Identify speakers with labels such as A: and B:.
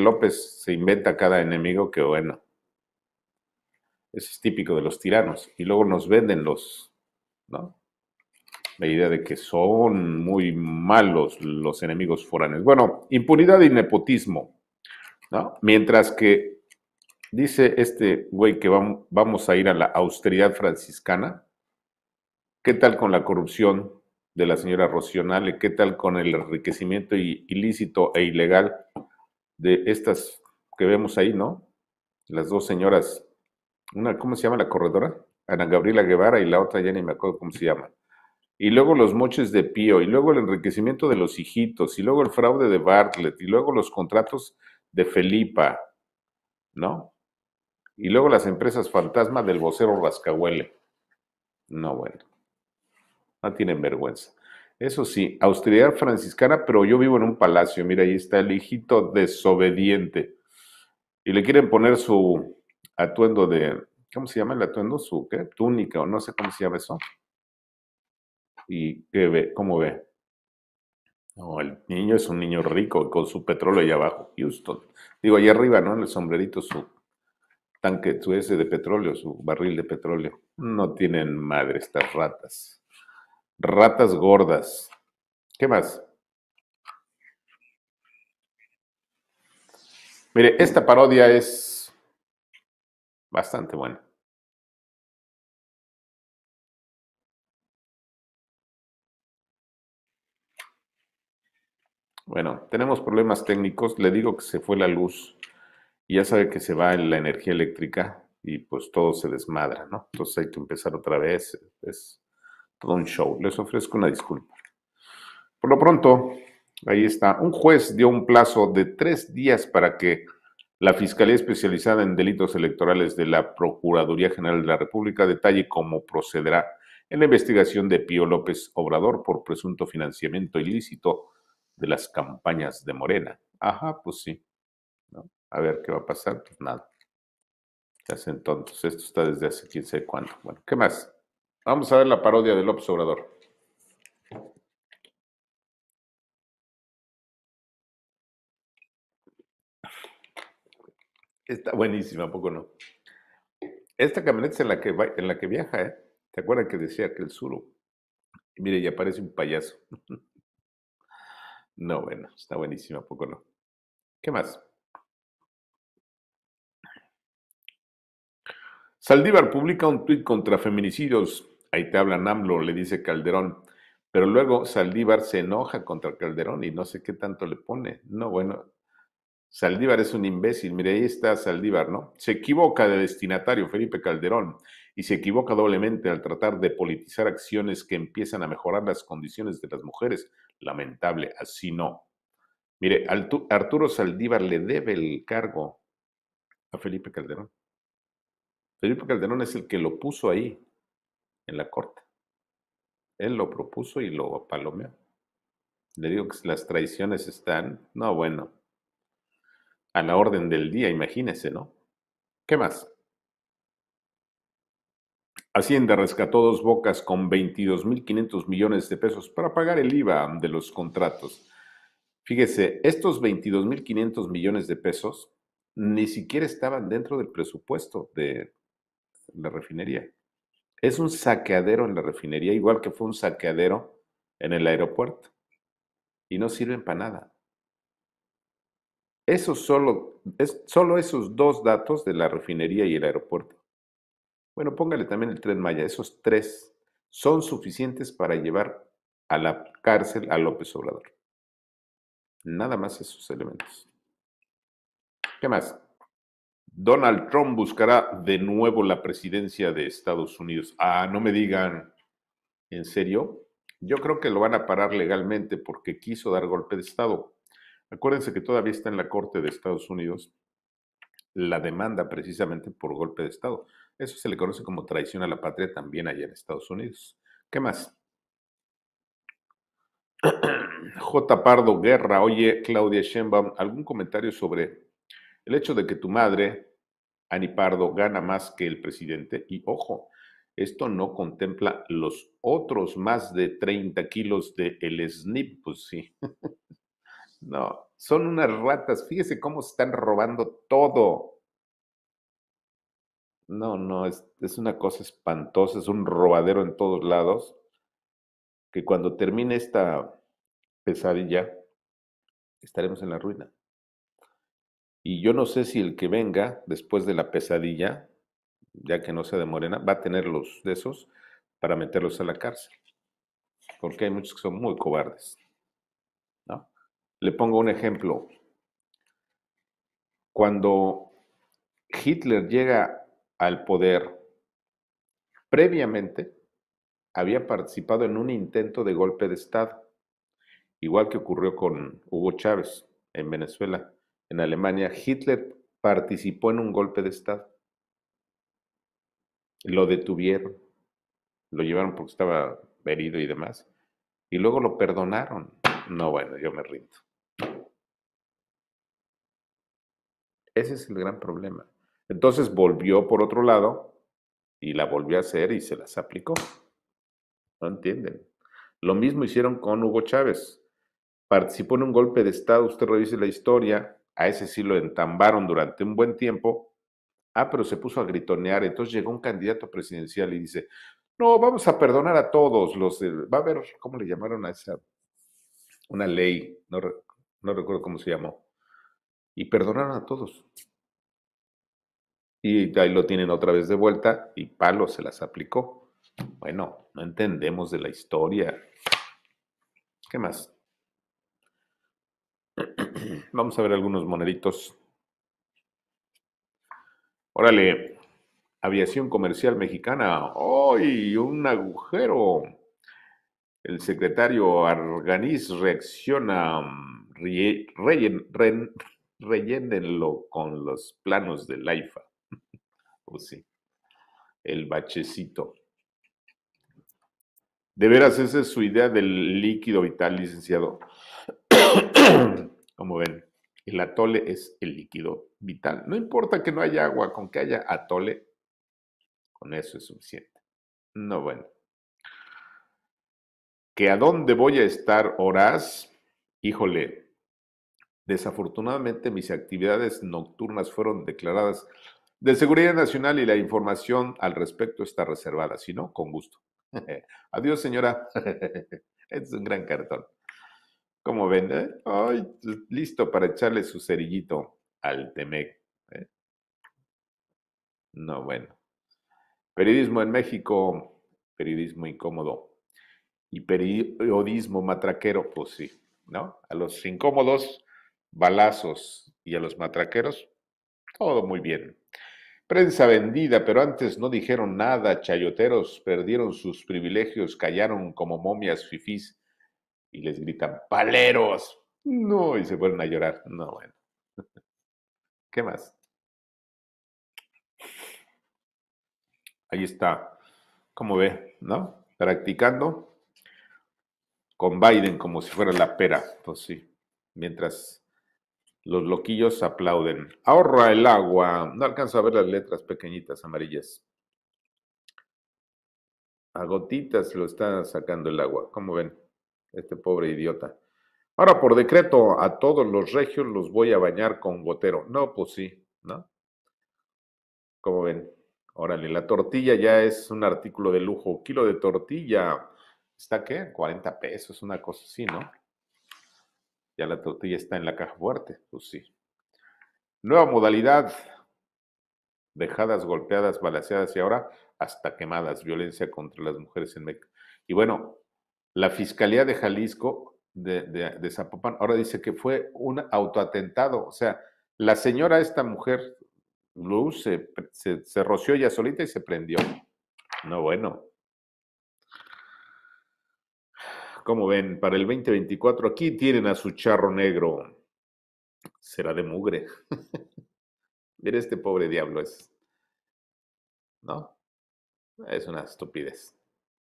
A: López se inventa cada enemigo que bueno. Eso es típico de los tiranos. Y luego nos venden los, ¿no? La idea de que son muy malos los enemigos foráneos. Bueno, impunidad y nepotismo, ¿no? Mientras que dice este güey que vamos a ir a la austeridad franciscana, ¿qué tal con la corrupción de la señora Rocionale? ¿Qué tal con el enriquecimiento ilícito e ilegal de estas que vemos ahí, ¿no? Las dos señoras, una, ¿cómo se llama la corredora? Ana Gabriela Guevara y la otra ya ni me acuerdo cómo se llama. Y luego los moches de Pío, y luego el enriquecimiento de los hijitos, y luego el fraude de Bartlett, y luego los contratos de Felipa, ¿no? Y luego las empresas fantasma del vocero Rascahuele. No, bueno. No tienen vergüenza. Eso sí, austeridad franciscana, pero yo vivo en un palacio. Mira, ahí está el hijito desobediente. Y le quieren poner su atuendo de, ¿cómo se llama el atuendo? Su ¿qué? túnica o no sé cómo se llama eso. ¿Y qué ve? ¿Cómo ve? No, el niño es un niño rico con su petróleo allá abajo, Houston. Digo, allá arriba, ¿no? En el sombrerito, su tanque, su ese de petróleo, su barril de petróleo. No tienen madre estas ratas ratas gordas. ¿Qué más? Mire, esta parodia es bastante buena. Bueno, tenemos problemas técnicos. Le digo que se fue la luz y ya sabe que se va la energía eléctrica y pues todo se desmadra, ¿no? Entonces hay que empezar otra vez. Es un show. Les ofrezco una disculpa. Por lo pronto, ahí está. Un juez dio un plazo de tres días para que la Fiscalía Especializada en Delitos Electorales de la Procuraduría General de la República detalle cómo procederá en la investigación de Pío López Obrador por presunto financiamiento ilícito de las campañas de Morena. Ajá, pues sí. A ver qué va a pasar. Pues nada. Se entonces Esto está desde hace quién sabe cuándo. Bueno, ¿qué más? Vamos a ver la parodia de López Obrador. Está buenísima, poco no? Esta camioneta es en la que, en la que viaja, ¿eh? ¿Te acuerdas que decía que el suro? mire, ya parece un payaso. no, bueno, está buenísima, poco no? ¿Qué más? Saldívar publica un tuit contra feminicidios Ahí te hablan AMLO, le dice Calderón. Pero luego Saldívar se enoja contra Calderón y no sé qué tanto le pone. No, bueno, Saldívar es un imbécil. Mire, ahí está Saldívar, ¿no? Se equivoca de destinatario Felipe Calderón y se equivoca doblemente al tratar de politizar acciones que empiezan a mejorar las condiciones de las mujeres. Lamentable, así no. Mire, Arturo Saldívar le debe el cargo a Felipe Calderón. Felipe Calderón es el que lo puso ahí en la corte. Él lo propuso y lo palomeó. Le digo que las traiciones están, no, bueno, a la orden del día, imagínese, ¿no? ¿Qué más? Hacienda rescató dos bocas con 22.500 millones de pesos para pagar el IVA de los contratos. Fíjese, estos 22.500 millones de pesos ni siquiera estaban dentro del presupuesto de la refinería. Es un saqueadero en la refinería, igual que fue un saqueadero en el aeropuerto. Y no sirven para nada. Eso solo, es, solo esos dos datos de la refinería y el aeropuerto. Bueno, póngale también el tren Maya. Esos tres son suficientes para llevar a la cárcel a López Obrador. Nada más esos elementos. ¿Qué más? Donald Trump buscará de nuevo la presidencia de Estados Unidos. Ah, no me digan, ¿en serio? Yo creo que lo van a parar legalmente porque quiso dar golpe de Estado. Acuérdense que todavía está en la Corte de Estados Unidos la demanda precisamente por golpe de Estado. Eso se le conoce como traición a la patria también allá en Estados Unidos. ¿Qué más? J. Pardo Guerra, oye Claudia Sheinbaum, ¿algún comentario sobre el hecho de que tu madre, Anipardo gana más que el presidente, y ojo, esto no contempla los otros más de 30 kilos de el SNIP, pues sí. no, son unas ratas. Fíjese cómo se están robando todo. No, no, es, es una cosa espantosa, es un robadero en todos lados, que cuando termine esta pesadilla, estaremos en la ruina. Y yo no sé si el que venga después de la pesadilla, ya que no sea de Morena, va a tener los de esos para meterlos a la cárcel. Porque hay muchos que son muy cobardes. ¿no? Le pongo un ejemplo. Cuando Hitler llega al poder, previamente había participado en un intento de golpe de Estado, igual que ocurrió con Hugo Chávez en Venezuela en Alemania, Hitler participó en un golpe de Estado. Lo detuvieron, lo llevaron porque estaba herido y demás, y luego lo perdonaron. No, bueno, yo me rindo. Ese es el gran problema. Entonces volvió por otro lado y la volvió a hacer y se las aplicó. No entienden. Lo mismo hicieron con Hugo Chávez. Participó en un golpe de Estado, usted revise la historia, a ese sí lo entambaron durante un buen tiempo. Ah, pero se puso a gritonear. Entonces llegó un candidato presidencial y dice, no, vamos a perdonar a todos los... Va a ver ¿cómo le llamaron a esa? Una ley, no, no recuerdo cómo se llamó. Y perdonaron a todos. Y ahí lo tienen otra vez de vuelta y palo se las aplicó. Bueno, no entendemos de la historia. ¿Qué más? Vamos a ver algunos moneditos. Órale, aviación comercial mexicana. ¡Ay, un agujero! El secretario Arganiz reacciona, mm, con los planos de IFA. o oh, sí, el bachecito. De veras, esa es su idea del líquido vital, licenciado. Como ven, el atole es el líquido vital. No importa que no haya agua, con que haya atole, con eso es suficiente. No, bueno. ¿Que a dónde voy a estar, horas? Híjole, desafortunadamente mis actividades nocturnas fueron declaradas de seguridad nacional y la información al respecto está reservada. Si no, con gusto. Adiós, señora. es un gran cartón. ¿Cómo ven? Ay, listo para echarle su cerillito al Temec. ¿eh? No, bueno. Periodismo en México, periodismo incómodo. Y periodismo matraquero, pues sí, ¿no? A los incómodos, balazos y a los matraqueros, todo muy bien. Prensa vendida, pero antes no dijeron nada, chayoteros, perdieron sus privilegios, callaron como momias fifís y les gritan, ¡paleros! No, y se vuelven a llorar. No, bueno. ¿Qué más? Ahí está. ¿Cómo ve, ¿no? Practicando con Biden como si fuera la pera. Pues sí. Mientras los loquillos aplauden. Ahorra el agua. No alcanzo a ver las letras pequeñitas amarillas. A gotitas lo está sacando el agua. ¿Cómo ven? este pobre idiota. Ahora, por decreto, a todos los regios los voy a bañar con gotero. No, pues sí, ¿no? Como ven, órale, la tortilla ya es un artículo de lujo. Kilo de tortilla, ¿está qué? 40 pesos, una cosa así, ¿no? Ya la tortilla está en la caja fuerte, pues sí. Nueva modalidad, dejadas, golpeadas, balaseadas y ahora hasta quemadas, violencia contra las mujeres en México. Y bueno, la Fiscalía de Jalisco de, Zapopan ahora dice que fue un autoatentado. O sea, la señora, esta mujer, Luz, se, roció ya solita y se prendió. No, bueno. Como ven, para el 2024 aquí tienen a su charro negro. Será de mugre. Mira este pobre diablo es. No, es una estupidez.